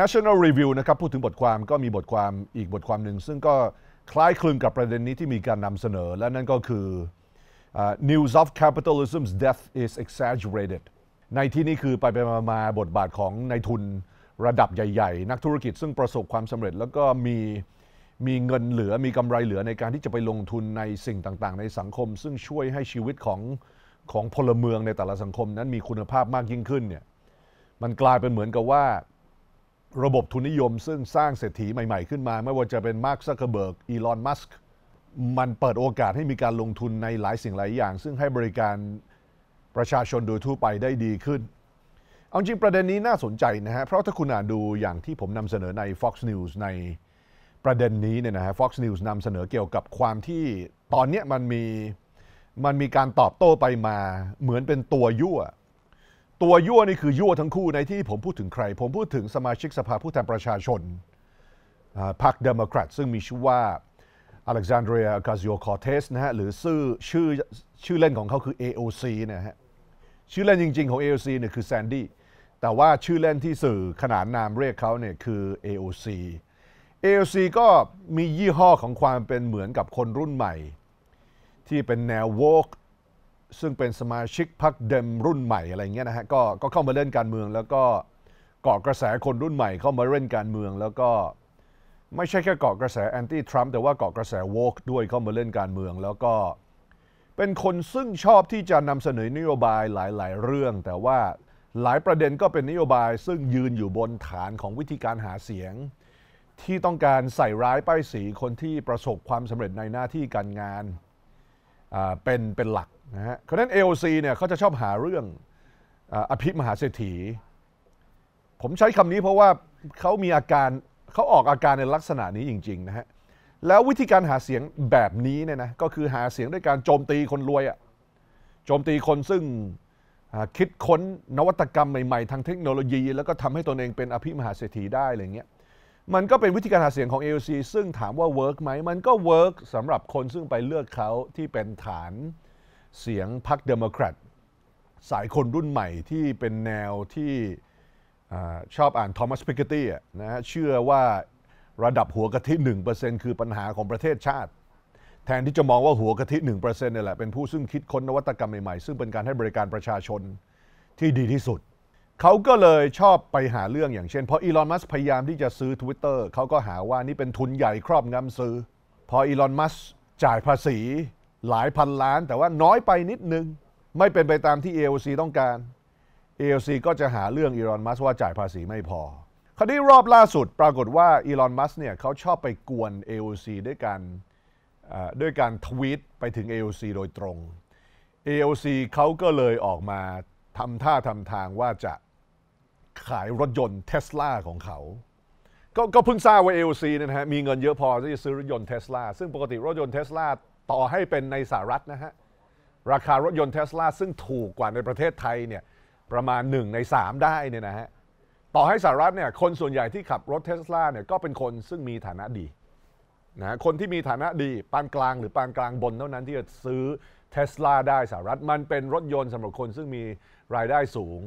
National Review นะครับ พูดถึงบทความก็มีบทความอีกบทความหนึ่ง ซึ่งก็คล้ายคลึงกับประเด็นนี้ที่มีการนำเสนอและนั่นก็คือ uh, News of Capitalism's Death is Exaggerated ในที่นี้คือไปไปมามาบทบาทของนายทุนระดับใหญ่ๆ นักธุรกิจซึ่งประสบความสำเร็จ แล้วก็มีมีเงินเหลือมีกำไรเหลือในการที่จะไปลงทุนในสิ่งต่างๆ ในสังคม ซึ่งช่วยให้ชีวิตของของพลเมืองในแต่ละสังคมนั้นมีคุณภาพมากยิ่งขึ้นเนี่ย มันกลายเป็นเหมือนกับว่าระบบทุนนิยมซึ่งสร้างเศรษฐีใหม่ๆขึ้นมา ไม่ว่าจะเป็นมาร์คซักเคเบิร์กอีลอนมัสก์มันเปิดโอกาสให้มีการลงทุนในหลายสิ่งหลายอย่าง ซึ่งให้บริการประชาชนโดยทั่วไปได้ดีขึ้น เอาจริงประเด็นนี้น่าสนใจนะฮะเพราะถ้าคุณอ่านดูอย่างที่ผมนำเสนอใน Fox News ในประเด็นนี้เนี่ยนะฮะ Fox News นำเสนอเกี่ยวกับความที่ตอนนี้มันมีมันมีการตอบโต้ไปมา เหมือนเป็นตัวยั่วตัวยั่วนี่คือยั่วทั้งคู่ในที่ผมพูดถึงใคร ผมพูดถึงสมาชิกสภาผู้แทนประชาชนพรรคเดโมแครตซึ่งมีชื่อว่าอเล็กซานเดรียกาซิโอคอเทสนะฮะ หรือชื่อชื่อชื่อเล่นของเขาคือ AOC นะฮะ ชื่อเล่นจริง ๆ ของ AOC เนี่ยคือแซนดี้แต่ว่าชื่อเล่นที่สื่อขนานนามเรียกเขาเนี่ยคือ AOC AOC ก็มียี่ห้อของความเป็นเหมือนกับคนรุ่นใหม่ที่เป็นแนว woke ซึ่งเป็นสมาชิกพรรคเดมรุ่นใหม่อะไรเงี้ยนะฮะก็ก็เข้ามาเล่นการเมือง แล้วก็เกาะกระแสคนรุ่นใหม่เข้ามาเล่นการเมือง แล้วก็ไม่ใช่แค่เกาะกระแสแอนตี้ทรัมป์แต่ว่าเกาะกระแสโวกด้วยเข้ามาเล่นการเมืองแล้วก็เป็นคนซึ่งชอบที่จะนำเสนอนโยบายหลายๆ เรื่อง แต่ว่าหลายประเด็นก็เป็นนโยบายซึ่งยืนอยู่บนฐานของวิธีการหาเสียง ที่ต้องการใส่ร้ายป้ายสีคนที่ประสบความสำเร็จในหน้าที่การงานเป็นเป็นหลักนะฮะเพราะนั้น AOC เนี่ยเขาจะชอบหาเรื่องอภิมหาเศรษฐี ผมใช้คำนี้เพราะว่าเขามีอาการเขาออกอาการในลักษณะนี้จริงๆนะฮะ แล้ววิธีการหาเสียงแบบนี้เนี่ยนะก็คือหาเสียงด้วยการโจมตีคนรวยอะโจมตีคนซึ่งคิดค้นนวัตกรรมใหม่ ๆ ทางเทคโนโลยี แล้วก็ทำให้ตนเองเป็นอภิมหาเศรษฐีได้อะไรเงี้ย มันก็เป็นวิธีการหาเสียงของ AOC ซึ่งถามว่าเวิร์กไหมมันก็เวิร์กสำหรับคนซึ่งไปเลือกเขาที่เป็นฐานเสียงพรรคเดโมแครตสายคนรุ่นใหม่ที่เป็นแนวที่ชอบอ่านทอมัสพิกเกตตี้นะฮะเชื่อว่าระดับหัวกะทิ 1%คือปัญหาของประเทศชาติ แทนที่จะมองว่าหัวกะทิ1%เนี่ยแหละเป็นผู้ซึ่งคิดค้นนวัตกรรมใหม่ๆซึ่งเป็นการให้บริการประชาชนที่ดีที่สุด เขาก็เลยชอบไปหาเรื่องอย่างเช่นพออีลอนมัสพยายามที่จะซื้อ Twitter เขาก็หาว่านี่เป็นทุนใหญ่ครอบงำซื้อพออีลอนมัสจ่ายภาษีหลายพันล้าน แต่ว่าน้อยไปนิดนึงไม่เป็นไปตามที่ AOC ต้องการ AOC ก็จะหาเรื่องอีลอนมัสว่าจ่ายภาษีไม่พอคดีรอบล่าสุดปรากฏว่าอีลอนมัสเนี่ยเขาชอบไปกวน AOC ด้วยการด้วยการทวีตไปถึง AOC โดยตรง AOC เขาก็เลยออกมาทำท่าทำทางว่าจะขายรถยนต์เทสลาของเขาก็เพิ่งทราบว่า AOC เีนะฮะมีเงินเยอะพอที่จะซื้อรถยนต์เทสลาซึ่งปกติรถยนต์เทสลาต่อให้เป็นในสหรัฐ นะฮะ ราคารถยนต์เทสลาซึ่งถูกกว่าในประเทศไทยเนี่ยประมาณ1ใน 3 ได้เนี่ยนะฮะต่อให้สหรัฐเนี่ยคนส่วนใหญ่ที่ขับรถเทสลาเนี่ยก็เป็นคนซึ่งมีฐานะดีนะคนที่มีฐานะดีปานกลางหรือปานกลางบนเท่านั้นที่จะซื้อเทสลาได้สหรัฐมันเป็นรถยนต์สาหรับคนซึ่งมีรายได้สูง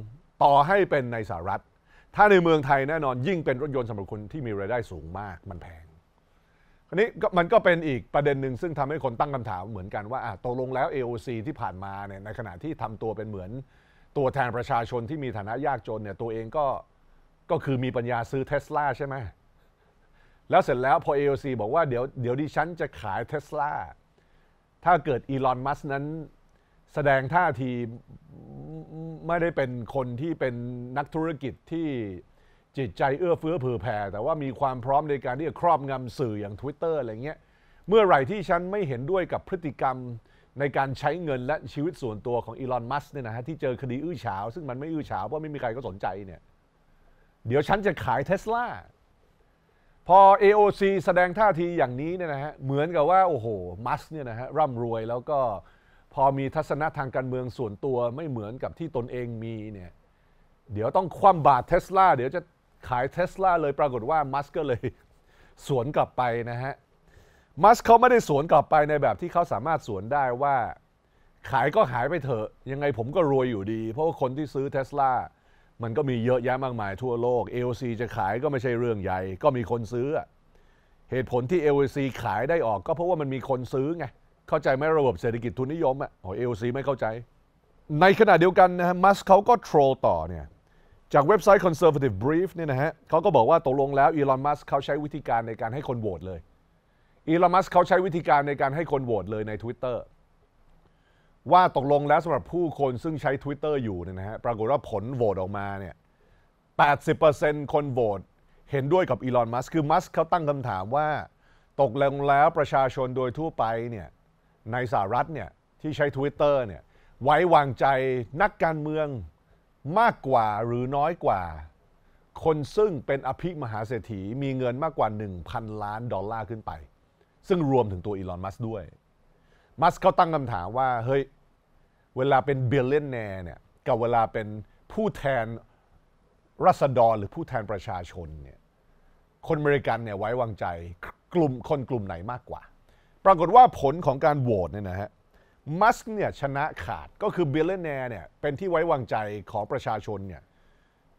ต่อให้เป็นในสหรัฐ ถ้าในเมืองไทยแน่นอน ยิ่งเป็นรถยนต์สำหรับคนที่มีรายได้สูงมากมันแพงคราวนี้มันก็เป็นอีกประเด็นหนึ่งซึ่งทำให้คนตั้งคำถามเหมือนกันว่าตกลงแล้ว AOC ที่ผ่านมาเนี่ยในขณะที่ทำตัวเป็นเหมือนตัวแทนประชาชนที่มีฐานะยากจนเนี่ยตัวเองก็ก็คือมีปัญญาซื้อเทสลาใช่ไหมแล้วเสร็จแล้วพอ AOC บอกว่าเดี๋ยวเดี๋ยวดิฉันจะขายเทสลาถ้าเกิดอีลอนมัสนั้นแสดงท่าทีไม่ได้เป็นคนที่เป็นนักธุรกิจที่จิตใจเอื้อเฟื้อเผื่อแผ่แต่ว่ามีความพร้อมในการที่จะครอบงำสื่ออย่าง Twitter อะไรเงี้ยเมื่อไหร่ที่ฉันไม่เห็นด้วยกับพฤติกรรมในการใช้เงินและชีวิตส่วนตัวของอีลอนมัสเนี่ยนะฮะที่เจอคดีอื้อฉาวซึ่งมันไม่อื้อฉาวเพราะไม่มีใครก็สนใจเนี่ยเดี๋ยวฉันจะขายเทสลาพอ AOC แสดงท่าทีอย่างนี้เนี่ยนะฮะเหมือนกับว่าโอ้โหมัสเนี่ยนะฮะร่ำรวยแล้วก็พอมีทัศนะทางการเมืองส่วนตัวไม่เหมือนกับที่ตนเองมีเนี่ยเดี๋ยวต้องคว่ำบาตรเทสลาเดี๋ยวจะขายเทสลาเลยปรากฏว่ามัสก็เลยสวนกลับไปนะฮะ มัสเขาไม่ได้สวนกลับไปในแบบที่เขาสามารถสวนได้ว่า ขายก็ขายไปเถอะ ยังไงผมก็รวยอยู่ดี เพราะว่าคนที่ซื้อเทสลา มันก็มีเยอะแยะมากมายทั่วโลก AOC จะขายก็ไม่ใช่เรื่องใหญ่ ก็มีคนซื้อ เหตุผลที่ AOC ขายได้ออกก็เพราะว่ามันมีคนซื้อไงเข้าใจไหมระบบเศรษฐกิจทุนนิยมอ่ะโอ้ AOC ไม่เข้าใจในขณะเดียวกันนะมัสเขาก็โทรต่อเนี่ยจากเว็บไซต์ Conservative Brief เนี่ยนะฮะเขาก็บอกว่าตกลงแล้วอีลอนมัสเขาใช้วิธีการในการให้คนโหวตเลย อีลอนมัสเขาใช้วิธีการในการให้คนโหวตเลยใน Twitter ว่าตกลงแล้วสำหรับผู้คนซึ่งใช้ Twitter อยู่เนี่ยนะฮะปรากฏว่าผลโหวตออกมาเนี่ย 80%คนโหวตเห็นด้วยกับอีลอนมัสคือมัสเขาตั้งคำถามว่า ตกลงแล้วประชาชนโดยทั่วไปเนี่ยในสหรัฐเนี่ยที่ใช้ Twitter เนี่ยไว้วางใจนักการเมืองมากกว่าหรือน้อยกว่า คนซึ่งเป็นอภิมหาเศรษฐีมีเงินมากกว่า 1,000 ล้านดอลลาร์ขึ้นไป ซึ่งรวมถึงตัวอีลอนมัสด้วย มัสเขาตั้งคำถามว่าเฮ้ยเวลาเป็นเบลเลนแนร์เนี่ยกับเวลาเป็นผู้แทนรัษฎรหรือผู้แทนประชาชนเนี่ยคนอเมริกันเนี่ยไว้วางใจกลุ่มคนกลุ่มไหนมากกว่า ปรากฏว่าผลของการโหวตเนี่ยนะฮะมัสเนี่ยชนะขาดก็คือเบลเลนแนเนี่ยเป็นที่ไว้วางใจของประชาชนเนี่ย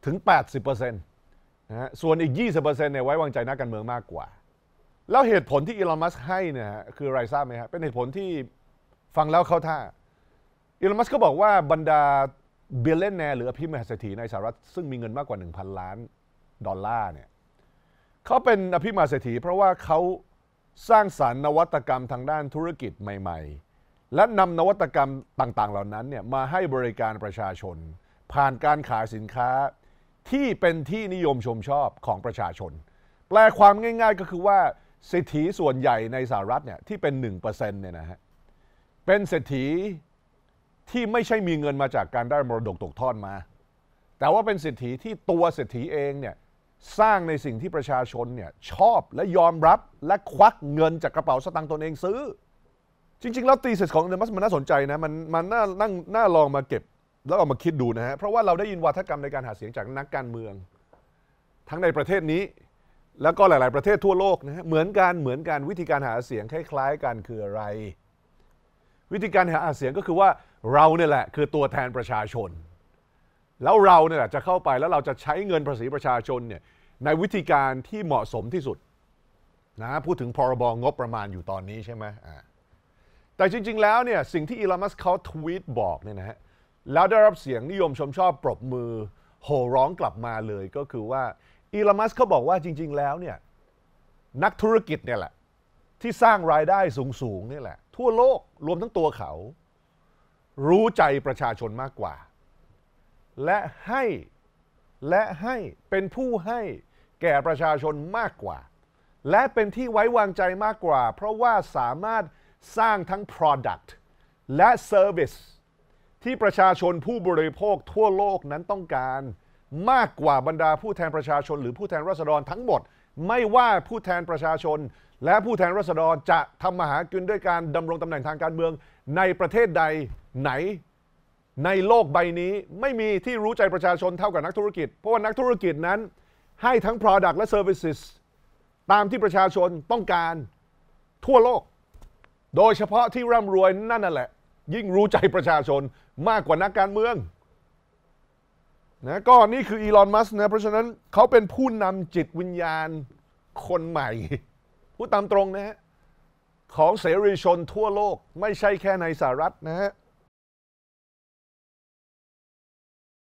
ถึง 80%นะฮะส่วนอีก 20%เนี่ยไว้วางใจนักการเมืองมากกว่า แล้วเหตุผลที่อีลอนมัสให้เนี่ยคืออะไรทราบไหมฮะเป็นเหตุผลที่ฟังแล้วเข้าท่าอีลอนมัสก็บอกว่าบรรดาเบลเลนแนหรืออภิมหาเศรษฐีในสหรัฐ ซึ่งมีเงินมากกว่า 1,000 ล้านดอลลาร์เนี่ยเขาเป็นอภิมหาเศรษฐีเพราะว่าเขาสร้างสารรค์นวัตกรรมทางด้านธุรกิจใหม่ๆและนำนวัตกรรมต่างๆเหล่านั้นเนี่ยมาให้บริการประชาชน ผ่านการขายสินค้าที่เป็นที่นิยมชมชอบของประชาชน แปลความง่ายๆก็คือว่าเศรษฐีส่วนใหญ่ในสหรัฐเนี่ยที่เป็น 1%เนี่ยนะฮะเป็นเศรษฐีที่ไม่ใช่มีเงินมาจากการได้มรดกตกทอดมา แต่ว่าเป็นเศรษฐีที่ตัวเศรษฐีเองเนี่ยสร้างในสิ่งที่ประชาชนเนี่ยชอบและยอมรับ และควักเงินจากกระเป๋าสตางค์ตนเองซื้อจริงๆแล้วตีเสร็จของเดมัสมันน่าสนใจนะมันมันน่านั่งน่าลองมาเก็บแล้วเอามาคิดดูนะฮะเพราะว่าเราได้ยินวาทกรรมในการหาเสียงจากนักการเมือง ทั้งในประเทศนี้แล้วก็หลายๆประเทศทั่วโลกนะฮะเหมือนกัน เหมือนกันวิธีการหาเสียงคล้าย ๆกันคืออะไร วิธีการหาเสียงก็คือว่าเราเนี่ยแหละ คือตัวแทนประชาชน แล้วเราเนี่ยแหละจะเข้าไปแล้วเราจะใช้เงินภาษีประชาชนเนี่ยในวิธีการที่เหมาะสมที่สุดนะพูดถึงพรบงบประมาณอยู่ตอนนี้ใช่ไหมอ่าแต่จริงๆ แล้วเนี่ยสิ่งที่อีลามัสเขาทวีตบอกเนี่ยนะฮะแล้วได้รับเสียงนิยมชมชอบปรบมือโห่ร้องกลับมาเลยก็คือว่าอีลามัสเขาบอกว่าจริงๆ แล้วเนี่ยนักธุรกิจเนี่ยแหละที่สร้างรายได้สูงๆนี่แหละทั่วโลกรวมทั้งตัวเขา รู้ใจประชาชนมากกว่า และให้และให้เป็นผู้ให้แก่ประชาชนมากกว่า และเป็นที่ไว้วางใจมากกว่า เพราะว่าสามารถสร้างทั้ง Product และ Service ที่ประชาชนผู้บริโภคทั่วโลกนั้นต้องการ มากกว่าบรรดาผู้แทนประชาชน หรือผู้แทนราษฎรทั้งหมด ไม่ว่าผู้แทนประชาชน และผู้แทนราษฎรจะทำมาหากินด้วยการดำรงตำแหน่งทางการเมือง ในประเทศใดไหน ในโลกใบนี้ไม่มีที่รู้ใจประชาชนเท่ากับนักธุรกิจ เพราะว่านักธุรกิจนั้น ให้ทั้ง Product และ Services ตามที่ประชาชนต้องการทั่วโลกโดยเฉพาะที่ร่ำรวยนั่นน่ะแหละ ยิ่งรู้ใจประชาชนมากกว่านักการเมืองนะก็นี่คืออีลอนมัสนะ เพราะฉะนั้นเขาเป็นผู้นำจิตวิญญาณคนใหม่ ผู้ตามตรงนะฮะของเสรีชนทั่วโลก ไม่ใช่แค่ในสหรัฐนะฮะ